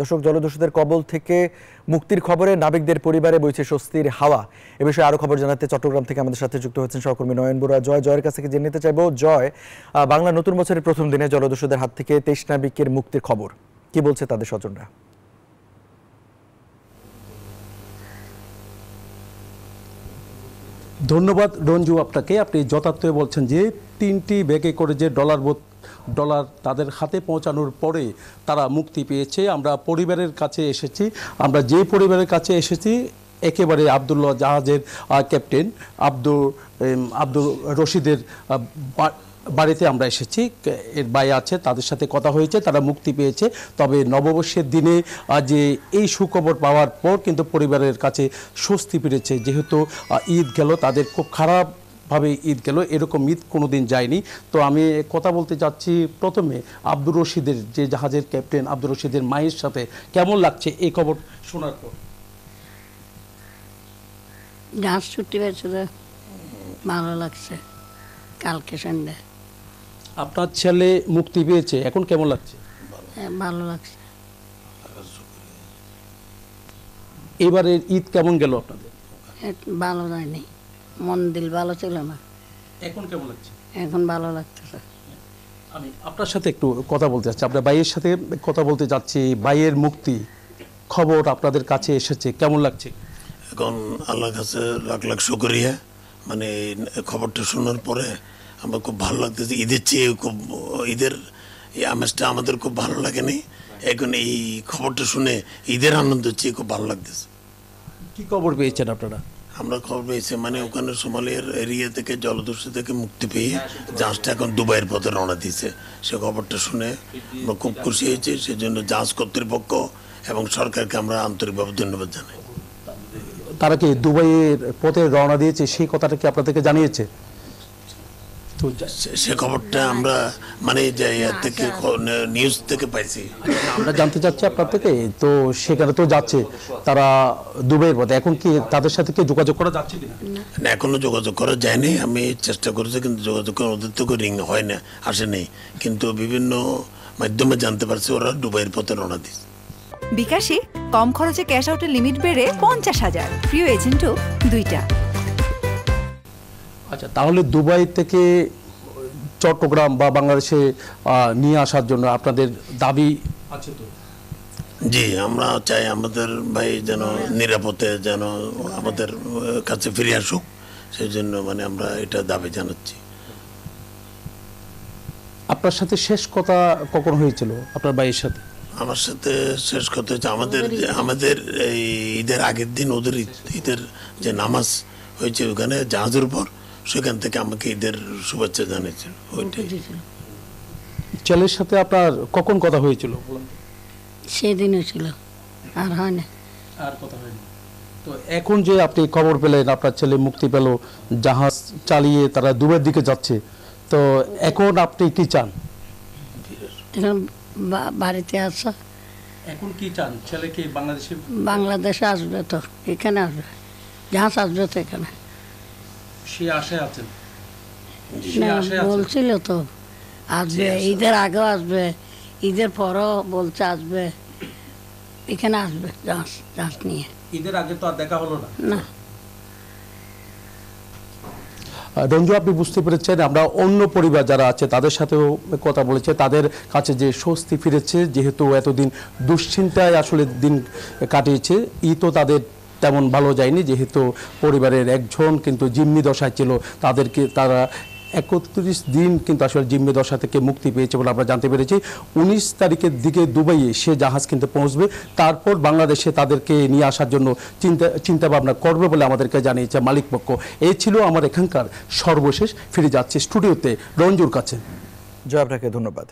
দর্শক জলদস্যুদের কবল থেকে মুক্তির খবরে নাবিকদের পরিবারে বইছে স্বস্তির হাওয়া এ বিষয়ে আরও খবর জানাতে চট্টগ্রাম থেকে আমাদের সাথে যুক্ত হচ্ছেন সহকর্মী নয়ন বড়ুয়া জয় জয়ের কাছ থেকে জেনে নিতে চাইব জয় বাংলা নতুন বছরের প্রথম দিনে জলদস্যুদের হাত থেকে তেইশ নাবিকের মুক্তির খবর কি বলছে তাদের স্বজনরা ধন্যবাদ রঞ্জু আপনাকে আপনি যথার্থ বলছেন যে তিনটি ব্যাগে করে যে ডলার ডলার তাদের হাতে পৌঁছানোর পরে তারা মুক্তি পেয়েছে আমরা পরিবারের কাছে এসেছি আমরা যে পরিবারের কাছে এসেছি একেবারে আবদুল্লাহ জাহাজের ক্যাপ্টেন আব্দুল আব্দুল রশিদের বাড়িতে আমরা এসেছি এর বাই আছে তাদের সাথে কথা হয়েছে তারা মুক্তি পেয়েছে তবে নববর্ষের দিনে যে এই সুখবর পাওয়ার পর কিন্তু পরিবারের কাছে স্বস্তি ফিরেছে যেহেতু ঈদ গেল তাদের খুব খারাপ ভাবে ঈদ গেল এরকম ঈদ কোনো দিন যায়নি তো আমি কথা বলতে যাচ্ছি প্রথমে আব্দুর রশিদের যে জাহাজের ক্যাপ্টেন আব্দুর রশিদের মায়ের সাথে কেমন লাগছে এই খবর শোনার পর জাহাজ ছুটি হয়েছিল ভালো লাগছে কালকে সন্ধ্যে আপনার ছেলে মুক্তি পেয়েছে এখন কেমন লাগছে হ্যাঁ, ভালো লাগছে এবারের ঈদ কেমন গেল আপনাদের হ্যাঁ, ভালো যায়নি মন দিল ভালো ছিল না এখন কেমন লাগছে এখন ভালো লাগছে আমি আপনার সাথে একটু কথা বলতে চাচ্ছি আপনার ভাইয়ের সাথে কথা বলতে চাচ্ছি ভাইয়ের মুক্তি খবর আপনাদের কাছে এসেছে কেমন লাগছে এখন আল্লাহর কাছে লাখ লাখ শুকরিয়া মানে খবরটা শোনার পরে আমার খুব ভালো লাগতেছে ঈদের চেয়ে খুব ঈদের এই আমেজটা আমাদের খুব ভালো লাগেনি এখন এই খবরটা শুনে ঈদের আনন্দ চেয়ে খুব ভালো লাগতেছে কি খবর পেয়েছেন আপনারা আমরা খবর পেয়েছি মানে ওখানে সোমালিয়ার এরিয়া থেকে জলদস্যু থেকে মুক্তি পেয়ে জাহাজটা এখন দুবাইয়ের পথে রওনা দিয়েছে সে খবরটা শুনে আমরা খুব খুশি হয়েছি সেজন্য জাহাজ কর্তৃপক্ষ এবং সরকারকে আমরা আন্তরিকভাবে ধন্যবাদ জানাই তারা কি দুবাইয়ের পথে রওনা দিয়েছে সেই কথাটা কি আপনাদেরকে জানিয়েছে সে খবরটা আমরা মানে আচ্ছা। থেকে নিউজ থেকে পাইছি আমরা জানতে চাচ্ছি আপনার থেকে তো সেখানে তো যাচ্ছে তারা পথে এখন কি তাদের সাথে যোগাযোগ করা যাচ্ছে না যোগাযোগ করা আমি চেষ্টা করেছি কিন্তু যোগাযোগ ওদের রিং হয় না আসেনি কিন্তু বিভিন্ন মাধ্যমে জানতে পারছি ওরা দুবাইয়ের পথে রওনা দিচ্ছে বিকাশে কম খরচে ক্যাশ আউটের লিমিট বেড়ে পঞ্চাশ হাজার প্রিয় এজেন্টও দুইটা আচ্ছা তাহলে দুবাই থেকে চট্টগ্রাম বা বাংলাদেশে নিয়ে আসার জন্য আপনাদের দাবি আছে তো জি আমরা চাই আমাদের ভাই যেন নিরাপদে যেন আমাদের কাছে ফিরে আসুক সেই জন্য মানে আমরা এটা দাবি জানাচ্ছি আপনার সাথে শেষ কথা কখন হয়েছিল আপনার ভাইয়ের সাথে আমার সাথে শেষ কথা হচ্ছে আমাদের আমাদের এই ঈদের আগের দিন ওদের ঈদের যে নামাজ হয়েছে ওখানে জাহাজের উপর সেখান থেকে আমাকে এদের শুভেচ্ছা জানিয়েছেন ছেলের সাথে আপনার কখন কথা হয়েছিল সেদিনও ছিল আর হয় না আর কথা হয়নি তো এখন যে আপনি খবর পেলেন আপনার ছেলে মুক্তি পেল জাহাজ চালিয়ে তারা দূরের দিকে যাচ্ছে তো এখন আপনি কি চান বাড়িতে আসা এখন কি চান ছেলে কি বাংলাদেশে বাংলাদেশে আসবে তো এখানে আসবে জাহাজ আসবে তো এখানে বলছিল তো আসবে ঈদের আগে আসবে ঈদের পরও বলছে আসবে এখানে আসবে নিয়ে ঈদের আগে তো আর দেখা হলো না না রঞ্জু আপনি বুঝতে পেরেছেন আমরা অন্য পরিবার যারা আছে তাদের সাথেও কথা বলেছে তাদের কাছে যে স্বস্তি ফিরেছে যেহেতু এতদিন দুশ্চিন্তায় আসলে দিন কাটিয়েছে ই তো তাদের তেমন ভালো যায়নি যেহেতু পরিবারের একজন কিন্তু জিম্মি দশায় ছিল তাদেরকে তারা একত্রিশ দিন কিন্তু আসলে জিম্মি দশা থেকে মুক্তি পেয়েছে বলে আমরা জানতে পেরেছি উনিশ তারিখের দিকে দুবাইয়ে সে জাহাজ কিন্তু পৌঁছবে তারপর বাংলাদেশে তাদেরকে নিয়ে আসার জন্য চিন্তা চিন্তা ভাবনা করবে বলে আমাদেরকে জানিয়েছে মালিকপক্ষ এই ছিল আমার এখানকার সর্বশেষ ফিরে যাচ্ছে স্টুডিওতে রঞ্জুর কাছে জয় আপনাকে ধন্যবাদ